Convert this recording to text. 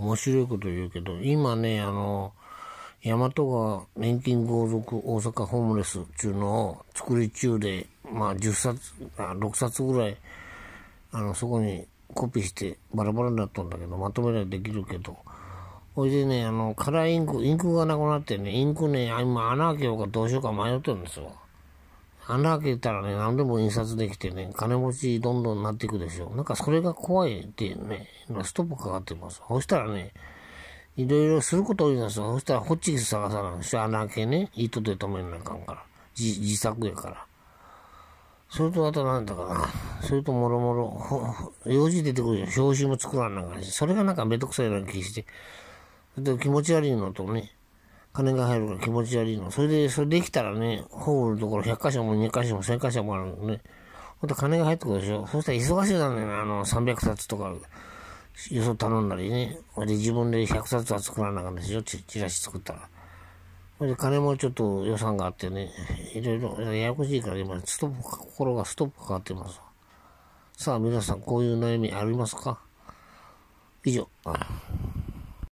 面白いこと言うけど、今ね、あの、大和が年金豪族大阪ホームレスっていうのを作り中で、まあ10冊、あ6冊ぐらい、あの、そこにコピーしてバラバラになったんだけど、まとめらできるけど、ほいでね、あの、カラーインク、インクがなくなってね、インクね、今穴開けようかどうしようか迷ってるんですよ。穴開けたらね、何でも印刷できてね、金持ちどんどんなっていくでしょ。なんかそれが怖いっていうね、ストップかかってます。そしたらね、いろいろすること多いんですよ。そしたらホッチキス探さないでしょ。穴開けね、糸で止めなあかんから。自自作やから。それとあと何だかな。それともろもろ、用事出てくるじゃん。表紙も作らんなんかそれがなんかめんどくさいような気して。気持ち悪いのとね、金が入るから気持ち悪いの。それで、それできたらね、ホールのところ100箇所も2箇所も1000箇所もあるのね。ほんと金が入ってくるでしょ。そしたら忙しいなんだよね。あの、300冊とか、よそ頼んだりね。ほで自分で100冊は作らなかったでしょ。チラシ作ったら。ほれで金もちょっと予算があってね。いろいろ、ややこしいから今、ストップ、心がストップかかってます。さあ皆さん、こういう悩みありますか以上。